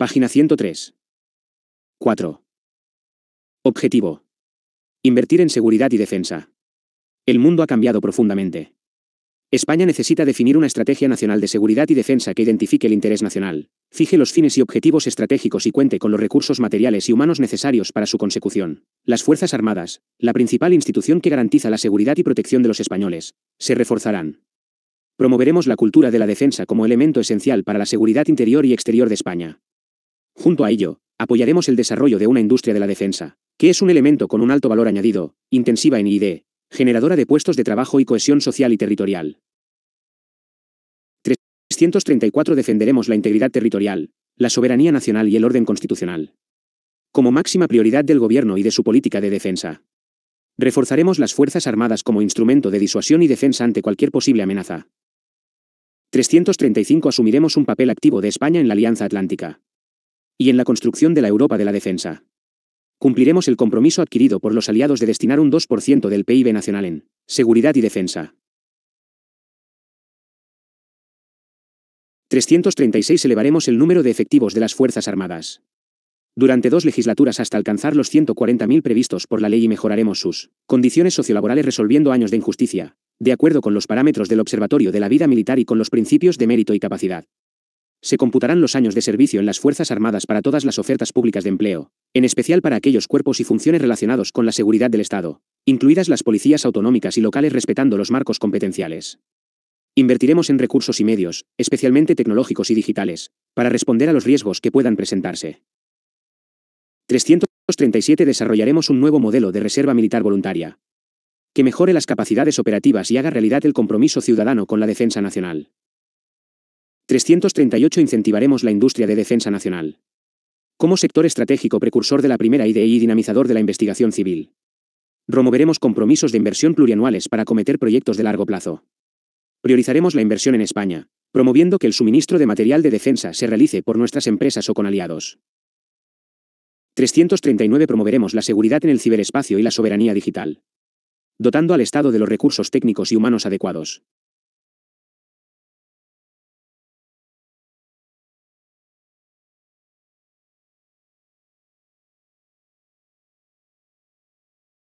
Página 103. 4. Objetivo. Invertir en seguridad y defensa. El mundo ha cambiado profundamente. España necesita definir una estrategia nacional de seguridad y defensa que identifique el interés nacional, fije los fines y objetivos estratégicos y cuente con los recursos materiales y humanos necesarios para su consecución. Las Fuerzas Armadas, la principal institución que garantiza la seguridad y protección de los españoles, se reforzarán. Promoveremos la cultura de la defensa como elemento esencial para la seguridad interior y exterior de España. Junto a ello, apoyaremos el desarrollo de una industria de la defensa, que es un elemento con un alto valor añadido, intensiva en ID, generadora de puestos de trabajo y cohesión social y territorial. 334 Defenderemos la integridad territorial, la soberanía nacional y el orden constitucional. Como máxima prioridad del Gobierno y de su política de defensa. Reforzaremos las Fuerzas Armadas como instrumento de disuasión y defensa ante cualquier posible amenaza. 335 Asumiremos un papel activo de España en la Alianza Atlántica y en la construcción de la Europa de la defensa. Cumpliremos el compromiso adquirido por los aliados de destinar un 2% del PIB nacional en seguridad y defensa. 336 elevaremos el número de efectivos de las Fuerzas Armadas. Durante dos legislaturas hasta alcanzar los 140.000 previstos por la ley y mejoraremos sus condiciones sociolaborales resolviendo años de injusticia, de acuerdo con los parámetros del Observatorio de la Vida Militar y con los principios de mérito y capacidad. Se computarán los años de servicio en las Fuerzas Armadas para todas las ofertas públicas de empleo, en especial para aquellos cuerpos y funciones relacionados con la seguridad del Estado, incluidas las policías autonómicas y locales respetando los marcos competenciales. Invertiremos en recursos y medios, especialmente tecnológicos y digitales, para responder a los riesgos que puedan presentarse. 337 Desarrollaremos un nuevo modelo de reserva militar voluntaria, que mejore las capacidades operativas y haga realidad el compromiso ciudadano con la defensa nacional. 338 Incentivaremos la industria de defensa nacional. Como sector estratégico precursor de la primera IDI e y dinamizador de la investigación civil. Promoveremos compromisos de inversión plurianuales para acometer proyectos de largo plazo. Priorizaremos la inversión en España, promoviendo que el suministro de material de defensa se realice por nuestras empresas o con aliados. 339 Promoveremos la seguridad en el ciberespacio y la soberanía digital, dotando al Estado de los recursos técnicos y humanos adecuados.